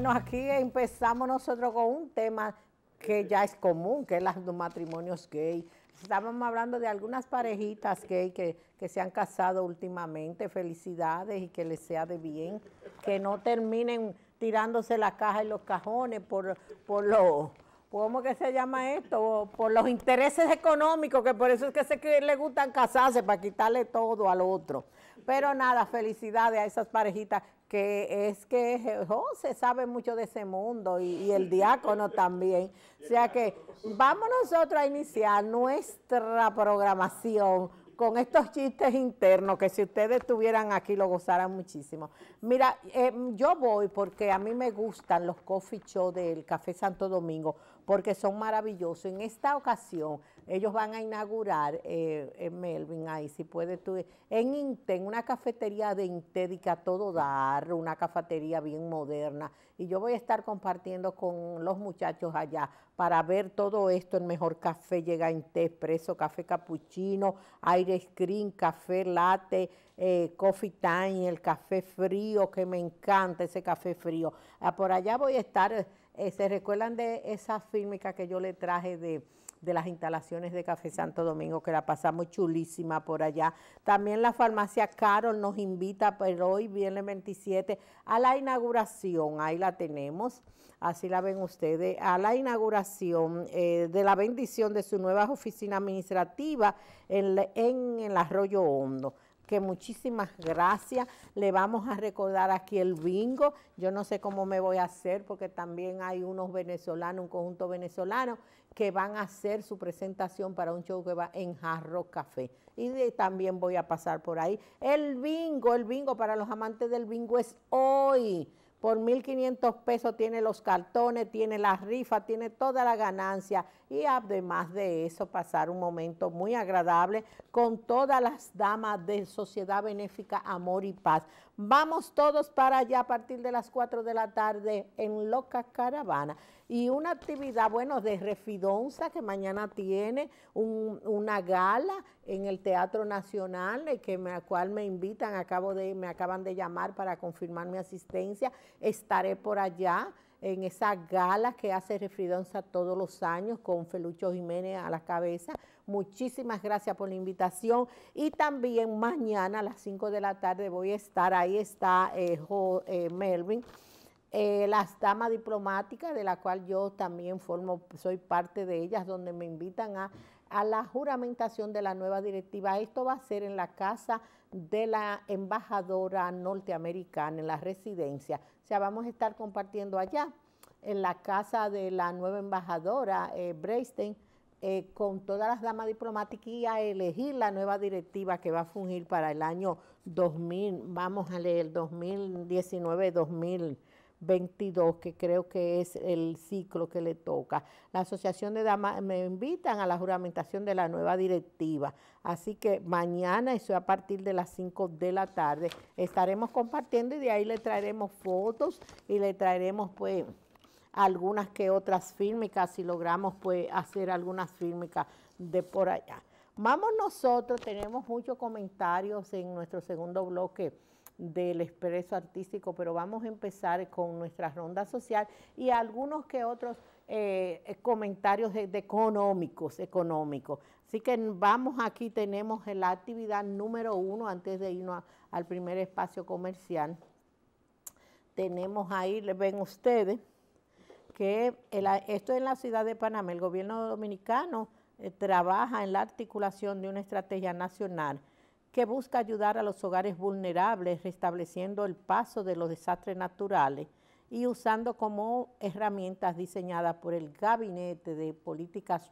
Bueno, aquí empezamos nosotros con un tema que eh, ya es común, que es los matrimonios gay. Estábamos hablando de algunas parejitas gay que, que se han casado últimamente, felicidades y que les sea de bien, que no terminen tirándose la caja y los cajones por, por los... ¿Cómo que se llama esto? Por los intereses económicos, que por eso es que, se, que le gustan casarse, para quitarle todo al otro. Pero nada, felicidades a esas parejitas que es que se sabe mucho de ese mundo y, el diácono también. O sea que vamos nosotros a iniciar nuestra programación con estos chistes internos que si ustedes estuvieran aquí lo gozarán muchísimo. Mira, eh, yo voy porque a mí me gustan los coffee show del Café Santo Domingo porque son maravillosos. En esta ocasión ellos van a inaugurar, en eh, eh, Melvin, ahí si puedes tú, en en una cafetería de Intédica a todo dar, una cafetería bien moderna. Y yo voy a estar compartiendo con los muchachos allá para ver todo esto. El mejor café llega a Inté, expreso, café Capuchino, aire screen, café latte, eh, coffee time, el café frío, que me encanta ese café frío. Ah, por allá voy a estar, ¿se recuerdan de esa fílmica que yo le traje de de las instalaciones de Café Santo Domingo, que la pasamos chulísima por allá. También la farmacia Carol nos invita, pero hoy, viernes 27, a la inauguración, ahí la tenemos, así la ven ustedes, a la inauguración eh, de la bendición de su nueva oficina administrativa en el Arroyo Hondo que muchísimas gracias. Le vamos a recordar aquí el bingo. Yo no sé cómo me voy a hacer porque también hay unos venezolanos, un conjunto venezolano que van a hacer su presentación para un show que va en Jarro Café. Y también voy a pasar por ahí. El bingo, el bingo para los amantes del bingo es hoy por 1.500 pesos tiene los cartones, tiene la rifa, tiene toda la ganancia y además de eso pasar un momento muy agradable con todas las damas de Sociedad Benéfica Amor y Paz. Vamos todos para allá a partir de las 4 de la tarde en Loca Caravana y una actividad, bueno, de refidonza que mañana tiene una gala en el Teatro Nacional, eh, que me, cual me invitan, acabo de, me acaban de llamar para confirmar mi asistencia, estaré por allá en esa gala que hace Refridonza todos los años con Felucho Jiménez a la cabeza. Muchísimas gracias por la invitación y también mañana a las 5 de la tarde voy a estar, ahí está eh, eh, Melvin, eh, las damas diplomáticas, de la cual yo también formo, soy parte de ellas, donde me invitan a, la juramentación de la nueva directiva. Esto va a ser en la casa de la embajadora norteamericana, en la residencia. O sea, vamos a estar compartiendo allá, en la casa de la nueva embajadora, eh, eh con todas las damas diplomáticas y a elegir la nueva directiva que va a fungir para el año 2000, vamos a leer 2019-2020. 22, que creo que es el ciclo que le toca. La Asociación de Damas me invitan a la juramentación de la nueva directiva. Así que mañana, eso a partir de las 5 de la tarde, estaremos compartiendo y de ahí le traeremos fotos y le traeremos pues algunas que otras fílmicas, si logramos pues hacer algunas fílmicas de por allá. Vamos nosotros, tenemos muchos comentarios en nuestro segundo bloque del expreso artístico, pero vamos a empezar con nuestra ronda social y algunos que otros eh, comentarios económicos, económicos. Así que vamos aquí, tenemos la actividad número uno, antes de irnos al primer espacio comercial. Tenemos ahí, les ven ustedes, que el, esto en la ciudad de Panamá, el gobierno dominicano eh, trabaja en la articulación de una estrategia nacional que busca ayudar a los hogares vulnerables restableciendo el paso de los desastres naturales y usando como herramientas diseñadas por el Gabinete de Políticas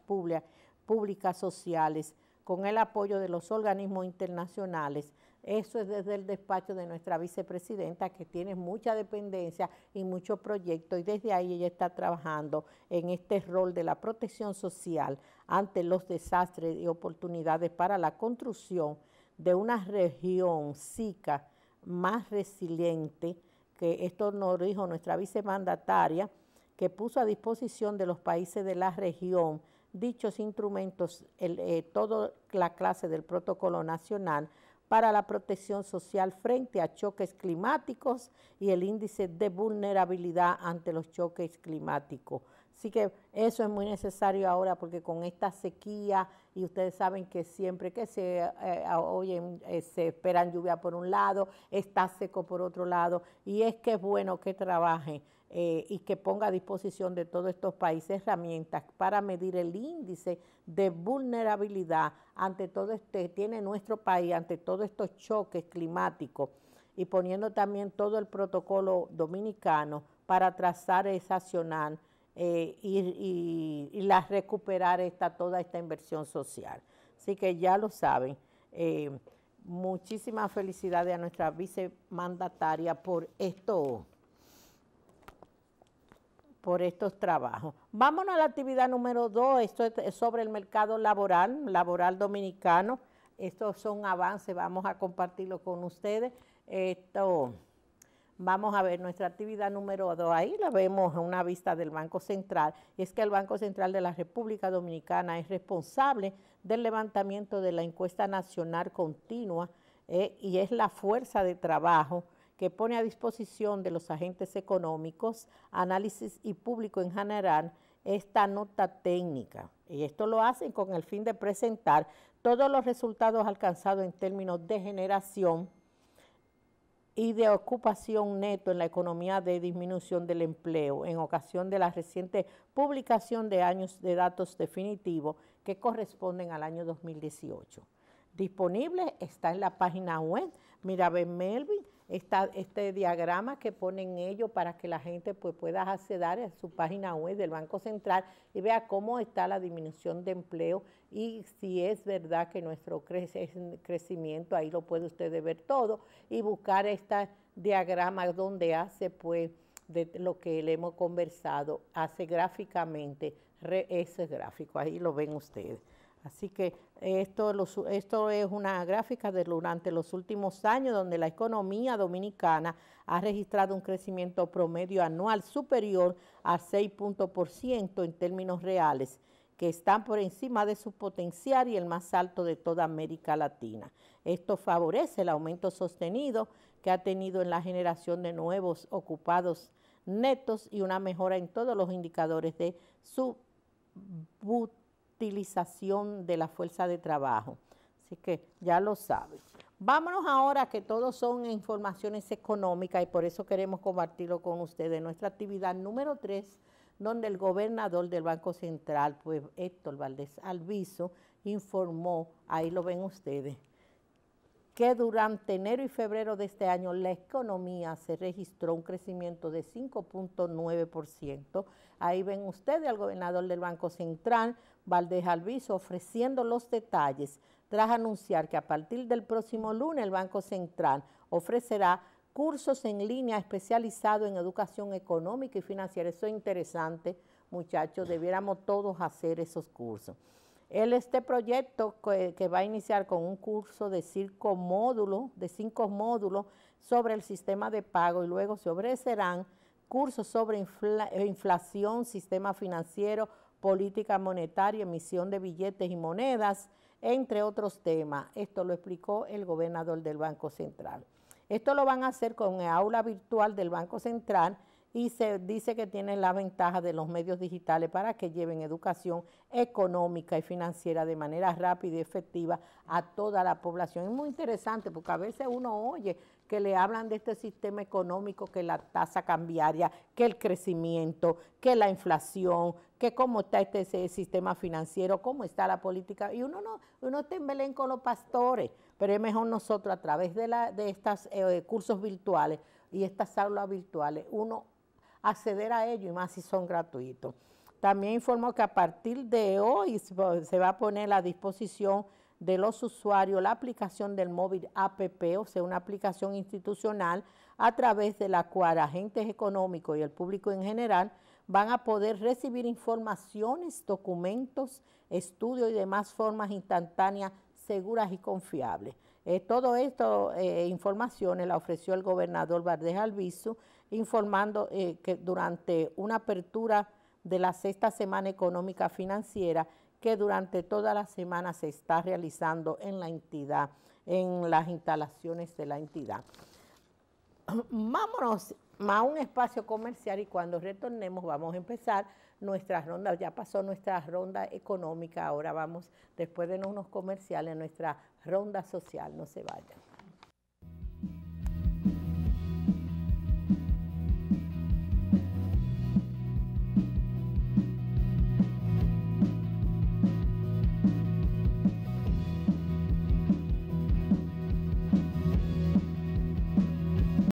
Públicas, Sociales con el apoyo de los organismos internacionales. Eso es desde el despacho de nuestra vicepresidenta que tiene mucha dependencia y mucho proyecto y desde ahí ella está trabajando en este rol de la protección social ante los desastres y oportunidades para la construcción de una región SICA más resiliente, que esto nos dijo nuestra vicemandataria, que puso a disposición de los países de la región dichos instrumentos, eh, toda la clase del protocolo nacional para la protección social frente a choques climáticos y el índice de vulnerabilidad ante los choques climáticos. Así que eso es muy necesario ahora porque con esta sequía, y ustedes saben que siempre que se eh, oyen, eh, se esperan lluvia por un lado, está seco por otro lado, y es que es bueno que trabaje eh, y que ponga a disposición de todos estos países herramientas para medir el índice de vulnerabilidad ante todo este, tiene nuestro país, ante todos estos choques climáticos, y poniendo también todo el protocolo dominicano para trazar esa acción. Eh, y, las recuperar esta, toda esta inversión social. Así que ya lo saben. Eh, muchísimas felicidades a nuestra vicemandataria por esto, por estos trabajos. Vámonos a la actividad número dos, esto es sobre el mercado laboral, laboral dominicano. Estos son avances, vamos a compartirlo con ustedes. Esto. Vamos a ver nuestra actividad número dos. ahí la vemos a una vista del Banco Central, y es que el Banco Central de la República Dominicana es responsable del levantamiento de la encuesta nacional continua eh, y es la fuerza de trabajo que pone a disposición de los agentes económicos, análisis y público en general esta nota técnica. Y esto lo hacen con el fin de presentar todos los resultados alcanzados en términos de generación y de ocupación neto en la economía de disminución del empleo en ocasión de la reciente publicación de años de datos definitivos que corresponden al año 2018. Disponible está en la página web Mirabel Melvin este diagrama que ponen ellos para que la gente pues, pueda acceder a su página web del Banco Central y vea cómo está la disminución de empleo y si es verdad que nuestro crecimiento, ahí lo puede ustedes ver todo y buscar este diagrama donde hace pues de lo que le hemos conversado, hace gráficamente ese gráfico, ahí lo ven ustedes. Así que esto, esto es una gráfica de durante los últimos años donde la economía dominicana ha registrado un crecimiento promedio anual superior al 6 en términos reales, que están por encima de su potencial y el más alto de toda América Latina. Esto favorece el aumento sostenido que ha tenido en la generación de nuevos ocupados netos y una mejora en todos los indicadores de su utilización de la fuerza de trabajo. Así que ya lo saben. Vámonos ahora que todos son informaciones económicas y por eso queremos compartirlo con ustedes. Nuestra actividad número 3, donde el gobernador del Banco Central, pues Héctor Valdés Alviso, informó, ahí lo ven ustedes, que durante enero y febrero de este año la economía se registró un crecimiento de 5.9%. Ahí ven ustedes al gobernador del Banco Central Valdez Alviso, ofreciendo los detalles tras anunciar que a partir del próximo lunes el Banco Central ofrecerá cursos en línea especializados en educación económica y financiera. Eso es interesante, muchachos, debiéramos todos hacer esos cursos. este proyecto que, va a iniciar con un curso de cinco módulos, de cinco módulos sobre el sistema de pago y luego se ofrecerán cursos sobre eh, inflación, sistema financiero, política monetaria, emisión de billetes y monedas, entre otros temas. Esto lo explicó el gobernador del Banco Central. Esto lo van a hacer con el aula virtual del Banco Central y se dice que tienen la ventaja de los medios digitales para que lleven educación económica y financiera de manera rápida y efectiva a toda la población. Es muy interesante porque a veces uno oye que le hablan de este sistema económico, que la tasa cambiaria, que el crecimiento, que la inflación, que cómo está este sistema financiero, cómo está la política. Y uno no, uno está en con los pastores, pero es mejor nosotros a través de, de estos eh, cursos virtuales y estas aulas virtuales, uno acceder a ello y más si son gratuitos. También informó que a partir de hoy se va a poner a disposición de los usuarios la aplicación del móvil APP, o sea, una aplicación institucional a través de la cual agentes económicos y el público en general van a poder recibir informaciones, documentos, estudios y demás formas instantáneas, seguras y confiables. Eh, todo esto, eh, informaciones, la ofreció el gobernador Valdés Albizu informando eh, que durante una apertura de la sexta semana económica financiera que durante toda la semana se está realizando en la entidad, en las instalaciones de la entidad. Vámonos a un espacio comercial y cuando retornemos vamos a empezar nuestra ronda, ya pasó nuestra ronda económica, ahora vamos, después de unos comerciales, nuestra ronda social, no se vayan.